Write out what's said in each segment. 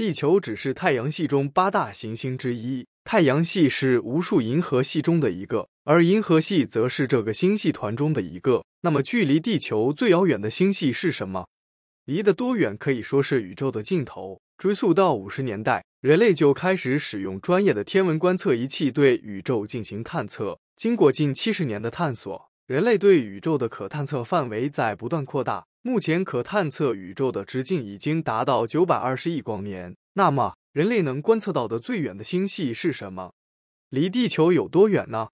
地球只是太阳系中八大行星之一，太阳系是无数银河系中的一个，而银河系则是这个星系团中的一个。那么，距离地球最遥远的星系是什么？离得多远，可以说是宇宙的尽头。追溯到五十年代，人类就开始使用专业的天文观测仪器对宇宙进行探测。经过近七十年的探索，人类对宇宙的可探测范围在不断扩大。目前可探测宇宙的直径已经达到九百二十亿光年。那么，人类能观测到的最远的星系是什么？离地球有多远呢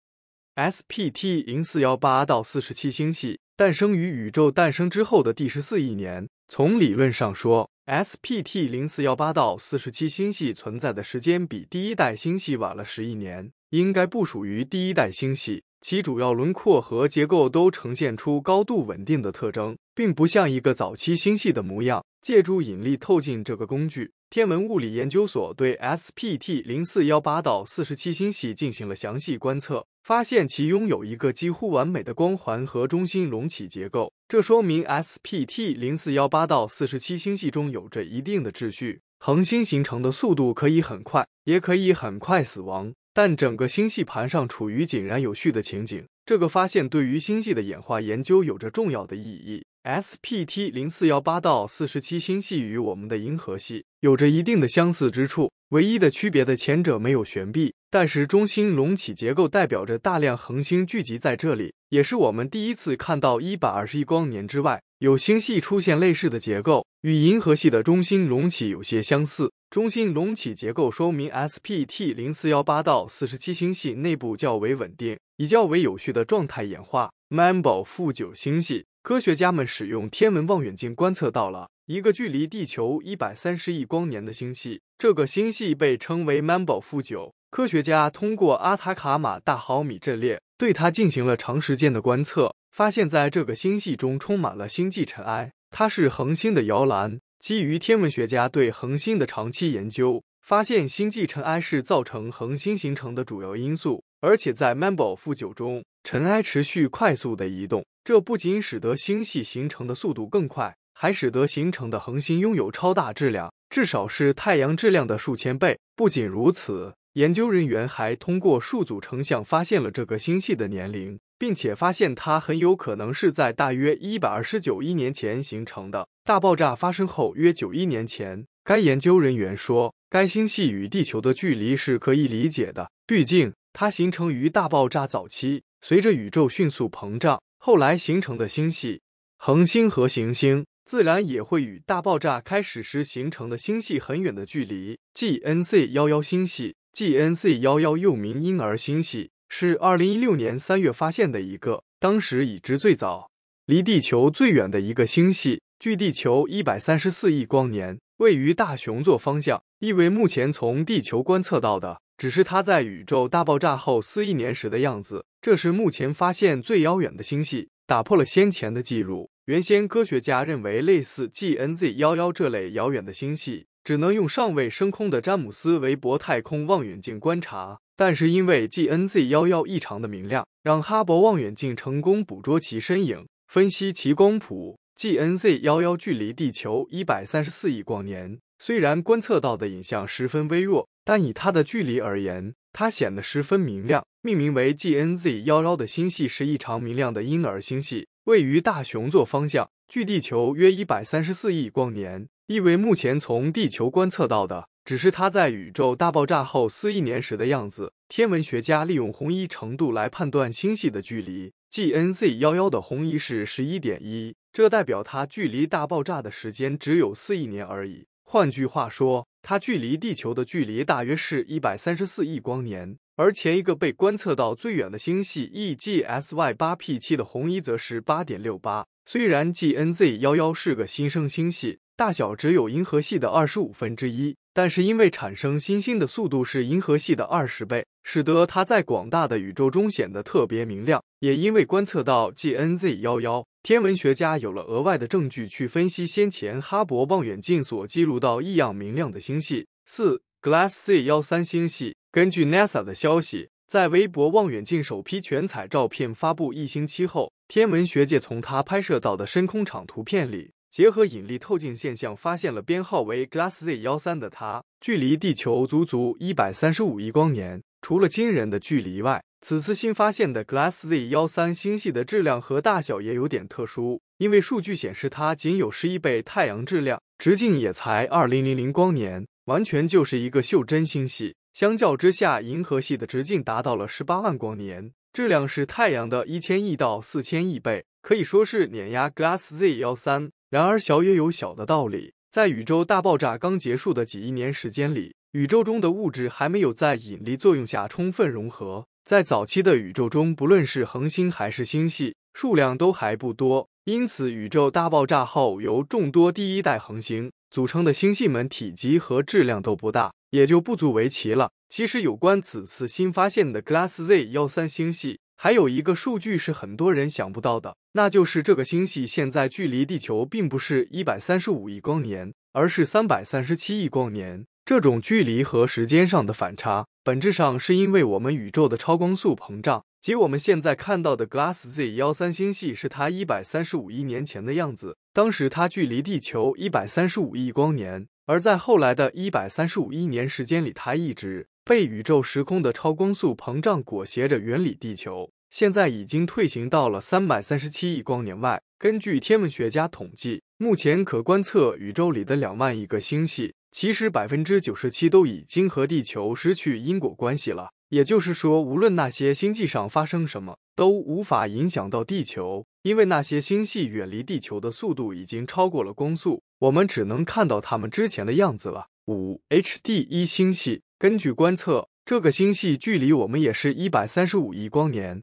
？SPT 零四幺八到四十七星系诞生于宇宙诞生之后的第十四亿年。从理论上说，SPT 零四幺八到四十七星系存在的时间比第一代星系晚了十亿年。应该不属于第一代星系，其主要轮廓和结构都呈现出高度稳定的特征，并不像一个早期星系的模样。借助引力透镜这个工具，天文物理研究所对 SPT 零四幺八到四十七星系进行了详细观测，发现其拥有一个几乎完美的光环和中心隆起结构。这说明 SPT 零四幺八到四十七星系中有着一定的秩序，恒星形成的速度可以很快，也可以很快死亡。但整个星系盘上处于井然有序的情景，这个发现对于星系的演化研究有着重要的意义。SPT 零四幺八到四十七星系与我们的银河系有着一定的相似之处，唯一的区别的前者没有悬臂，但是中心隆起结构代表着大量恒星聚集在这里，也是我们第一次看到一百二十亿光年之外有星系出现类似的结构。与银河系的中心隆起有些相似。中心隆起结构说明 SPT 零四幺八到四十七星系内部较为稳定，以较为有序的状态演化。Mambo 负九星系，科学家们使用天文望远镜观测到了一个距离地球一百三十亿光年的星系，这个星系被称为 Mambo 负九。科学家通过阿塔卡马大毫米阵列对它进行了长时间的观测，发现在这个星系中充满了星际尘埃。它是恒星的摇篮。基于天文学家对恒星的长期研究，发现星际尘埃是造成恒星形成的主要因素。而且在 MAMBO-9 中，尘埃持续快速的移动，这不仅使得星系形成的速度更快，还使得形成的恒星拥有超大质量，至少是太阳质量的数千倍。不仅如此，研究人员还通过数组成像发现了这个星系的年龄。并且发现它很有可能是在大约一百二十九亿年前形成的大爆炸发生后约九亿年前。该研究人员说，该星系与地球的距离是可以理解的，毕竟它形成于大爆炸早期。随着宇宙迅速膨胀，后来形成的星系、恒星和行星自然也会与大爆炸开始时形成的星系很远的距离。GNC11 星系，GNC11 又名婴儿星系。是二零一六年三月发现的一个，当时已知最早、离地球最远的一个星系，距地球一百三十四亿光年，位于大熊座方向。意为目前从地球观测到的，只是它在宇宙大爆炸后四亿年时的样子。这是目前发现最遥远的星系，打破了先前的记录。原先科学家认为，类似 GNZ 幺幺这类遥远的星系，只能用尚未升空的詹姆斯·韦伯太空望远镜观察。但是因为 G N Z 幺幺异常的明亮，让哈勃望远镜成功捕捉其身影，分析其光谱。G N Z 幺幺距离地球一百三十四亿光年，虽然观测到的影像十分微弱，但以它的距离而言，它显得十分明亮。命名为 G N Z 幺幺的星系是异常明亮的婴儿星系，位于大熊座方向，距地球约一百三十四亿光年，意为目前从地球观测到的。只是它在宇宙大爆炸后四亿年时的样子。天文学家利用红移程度来判断星系的距离。G N Z 幺幺的红移是十一点一，这代表它距离大爆炸的时间只有四亿年而已。换句话说，它距离地球的距离大约是一百三十四亿光年。而前一个被观测到最远的星系 E G S Y 八 P 七的红移则是八点六八。虽然 G N Z 幺幺是个新生星系，大小只有银河系的二十五分之一。但是因为产生新星的速度是银河系的二十倍，使得它在广大的宇宙中显得特别明亮。也因为观测到 G N Z 幺幺，天文学家有了额外的证据去分析先前哈勃望远镜所记录到异样明亮的星系。四 Glass C 幺三星系，根据 NASA 的消息，在微博望远镜首批全彩照片发布一星期后，天文学界从它拍摄到的深空场图片里。结合引力透镜现象，发现了编号为 Glass Z 幺三的它，距离地球足足一百三十五亿光年。除了惊人的距离外，此次新发现的 Glass Z 幺三星系的质量和大小也有点特殊，因为数据显示它仅有十一倍太阳质量，直径也才二零零零光年，完全就是一个袖珍星系。相较之下，银河系的直径达到了十八万光年，质量是太阳的一千亿到四千亿倍，可以说是碾压 Glass Z 幺三。然而小也有小的道理，在宇宙大爆炸刚结束的几亿年时间里，宇宙中的物质还没有在引力作用下充分融合。在早期的宇宙中，不论是恒星还是星系，数量都还不多，因此宇宙大爆炸后由众多第一代恒星组成的星系们体积和质量都不大，也就不足为奇了。其实有关此次新发现的 GLASS Z 幺三星系。还有一个数据是很多人想不到的，那就是这个星系现在距离地球并不是一百三十五亿光年，而是三百三十七亿光年。这种距离和时间上的反差，本质上是因为我们宇宙的超光速膨胀。即我们现在看到的 GLASS Z 幺三星系，是它一百三十五亿年前的样子。当时它距离地球一百三十五亿光年，而在后来的一百三十五亿年时间里，它一直。被宇宙时空的超光速膨胀裹挟着，远离地球，现在已经退行到了三百三十七亿光年外。根据天文学家统计，目前可观测宇宙里的两万亿个星系，其实百分之九十七都已经和地球失去因果关系了。也就是说，无论那些星际上发生什么，都无法影响到地球，因为那些星系远离地球的速度已经超过了光速，我们只能看到它们之前的样子了。五 HD 一星系。根据观测，这个星系距离我们也是一百三十五亿光年，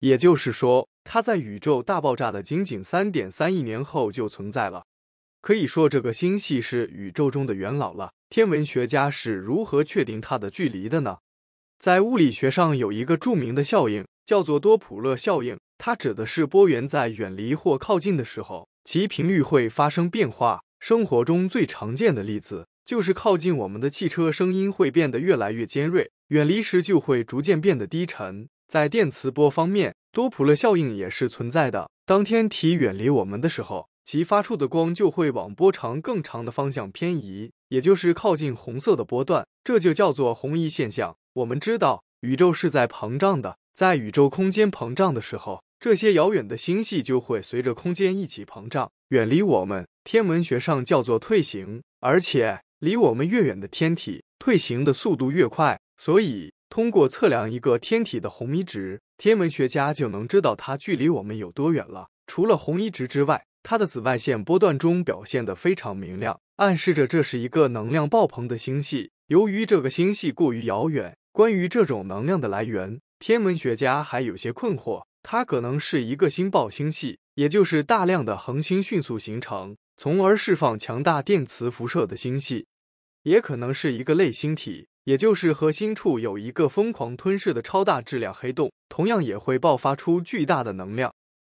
也就是说，它在宇宙大爆炸的仅仅三点三亿年后就存在了。可以说，这个星系是宇宙中的元老了。天文学家是如何确定它的距离的呢？在物理学上，有一个著名的效应，叫做多普勒效应，它指的是波源在远离或靠近的时候，其频率会发生变化。生活中最常见的例子。就是靠近我们的汽车声音会变得越来越尖锐，远离时就会逐渐变得低沉。在电磁波方面，多普勒效应也是存在的。当天体远离我们的时候，其发出的光就会往波长更长的方向偏移，也就是靠近红色的波段，这就叫做红移现象。我们知道宇宙是在膨胀的，在宇宙空间膨胀的时候，这些遥远的星系就会随着空间一起膨胀，远离我们。天文学上叫做退行，而且。离我们越远的天体，退行的速度越快，所以通过测量一个天体的红移值，天文学家就能知道它距离我们有多远了。除了红移值之外，它的紫外线波段中表现得非常明亮，暗示着这是一个能量爆棚的星系。由于这个星系过于遥远，关于这种能量的来源，天文学家还有些困惑。它可能是一个星爆星系，也就是大量的恒星迅速形成，从而释放强大电磁辐射的星系。也可能是一个类星体，也就是核心处有一个疯狂吞噬的超大质量黑洞，同样也会爆发出巨大的能量。